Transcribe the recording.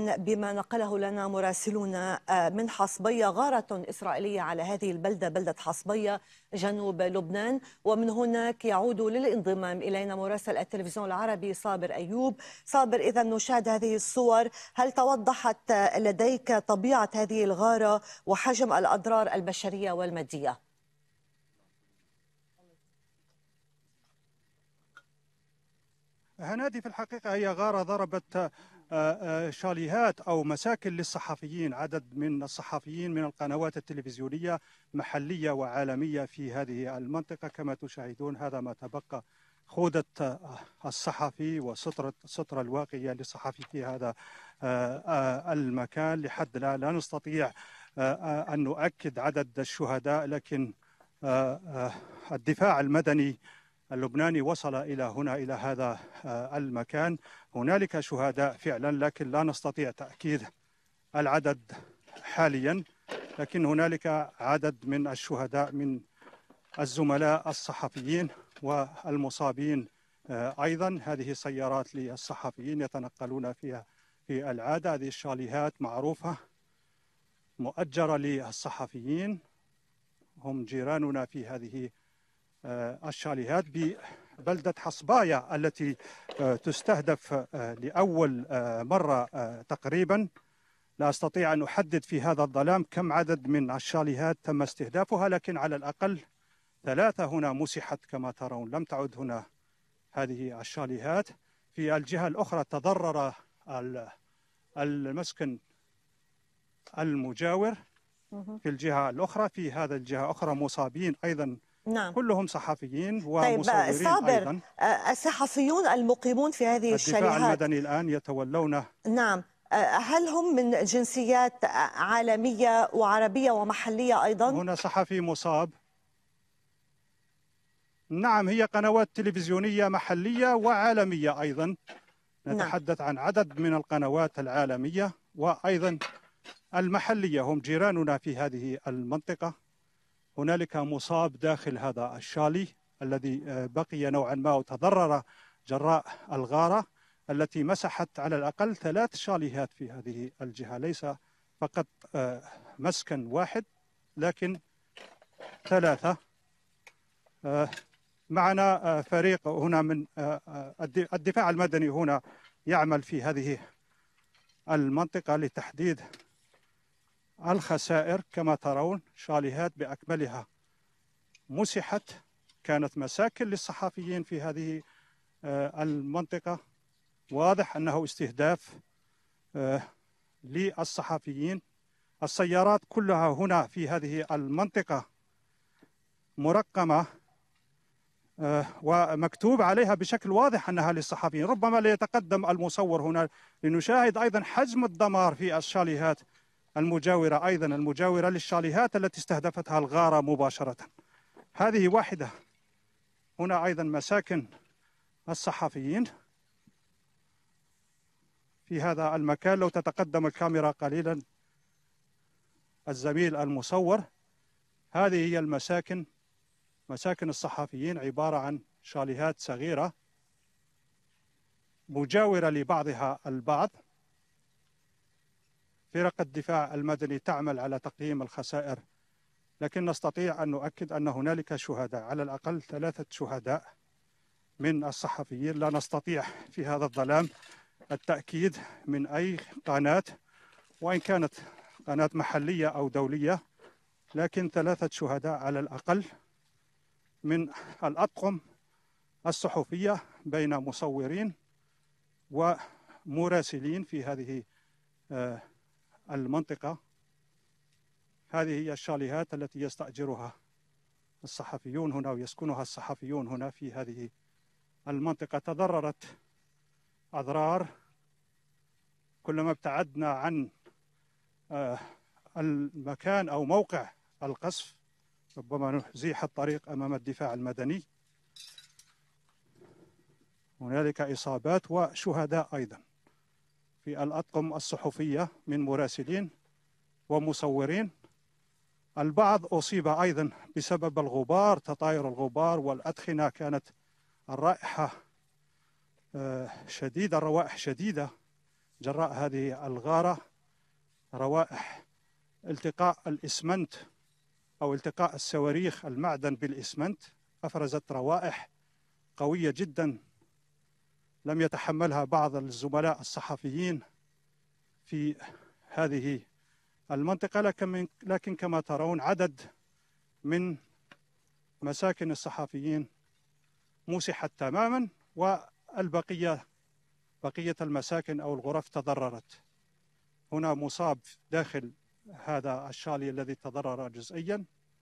بما نقله لنا مراسلنا آه، من حصبية غارة إسرائيلية على هذه البلدة بلدة حصبية جنوب لبنان ومن هناك يعود للانضمام إلينا مراسل التلفزيون العربي صابر أيوب صابر إذا نشاهد هذه الصور هل توضحت لديك طبيعة هذه الغارة وحجم الأضرار البشرية والمادية؟ هنادي في الحقيقة هي غارة ضربت آه، آه، شاليهات أو مساكن للصحفيين عدد من الصحفيين من القنوات التلفزيونية محلية وعالمية في هذه المنطقة كما تشاهدون هذا ما تبقى خوذة آه، الصحفي وسترة السترة الواقية للصحفي في هذا المكان لحد الآن لا نستطيع أن نؤكد عدد الشهداء لكن الدفاع المدني اللبناني وصل الى هنا الى هذا آه، المكان هنالك شهداء فعلا لكن لا نستطيع تاكيد العدد حاليا لكن هنالك عدد من الشهداء من الزملاء الصحفيين والمصابين آه، ايضا هذه سيارات للصحفيين يتنقلون فيها في العاده هذه الشاليهات معروفه مؤجره للصحفيين هم جيراننا في هذه آه، الشاليهات ببلدة حصبايا التي آه، تستهدف آه، لأول مرة تقريبا لا أستطيع أن أحدد في هذا الظلام كم عدد من الشاليهات تم استهدافها لكن على الأقل ثلاثة هنا مسحت كما ترون لم تعد هنا هذه الشاليهات في الجهة الأخرى تضرر المسكن المجاور في الجهة الأخرى في هذا الجهة أخرى مصابين أيضا نعم كلهم صحفيين طيب، ومصورين طيب صابر أيضا الصحفيون المقيمون في هذه الشريحات. الدفاع المدني الآن يتولونه نعم هل هم من جنسيات عالمية وعربية ومحلية أيضا؟ هنا صحفي مصاب نعم هي قنوات تلفزيونية محلية وعالمية أيضا نعم. نتحدث نعم. عن عدد من القنوات العالمية وأيضا المحلية هم جيراننا في هذه المنطقة هنالك مصاب داخل هذا الشالي الذي آه، بقي نوعا ما وتضرر جراء الغارة التي مسحت على الأقل ثلاث شاليهات في هذه الجهة ليس فقط آه، مسكن واحد لكن ثلاثة آه، معنا فريق هنا من الدفاع المدني هنا يعمل في هذه المنطقة لتحديد الخسائر كما ترون شاليهات بأكملها مسحت كانت مساكن للصحفيين في هذه آه، المنطقة واضح أنه استهداف آه، للصحفيين السيارات كلها هنا في هذه المنطقة مرقمة آه، ومكتوب عليها بشكل واضح أنها للصحفيين ربما ليتقدم المصور هنا لنشاهد أيضا حجم الدمار في الشاليهات المجاورة أيضا المجاورة للشاليهات التي استهدفتها الغارة مباشرة هذه واحدة هنا أيضا مساكن الصحفيين في هذا المكان لو تتقدم الكاميرا قليلا الزميل المصور هذه هي المساكن مساكن الصحفيين عبارة عن شاليهات صغيرة مجاورة لبعضها البعض فرق الدفاع المدني تعمل على تقييم الخسائر لكن نستطيع أن نؤكد أن هنالك شهداء على الأقل ثلاثة شهداء من الصحفيين لا نستطيع في هذا الظلام التأكيد من أي قناة وإن كانت قناة محلية أو دولية لكن ثلاثة شهداء على الأقل من الأطقم الصحفية بين مصورين ومراسلين في هذه آه، المنطقة هذه هي الشاليهات التي يستأجرها الصحفيون هنا ويسكنها الصحفيون هنا في هذه المنطقة تضررت أضرار كلما ابتعدنا عن آه، المكان أو موقع القصف ربما نزيح الطريق أمام الدفاع المدني هنالك إصابات وشهداء أيضا في الأطقم الصحفية من مراسلين ومصورين البعض أصيب أيضا بسبب الغبار تطاير الغبار والأدخنة كانت الرائحة آه، شديدة الروائح شديدة جراء هذه الغارة روائح التقاء الإسمنت أو التقاء الصواريخ المعدن بالإسمنت أفرزت روائح قوية جدا لم يتحملها بعض الزملاء الصحفيين في هذه المنطقة لكن كما ترون عدد من مساكن الصحفيين مسحت تماما والبقية بقية المساكن أو الغرف تضررت هنا مصاب داخل هذا الشالي الذي تضرر جزئيا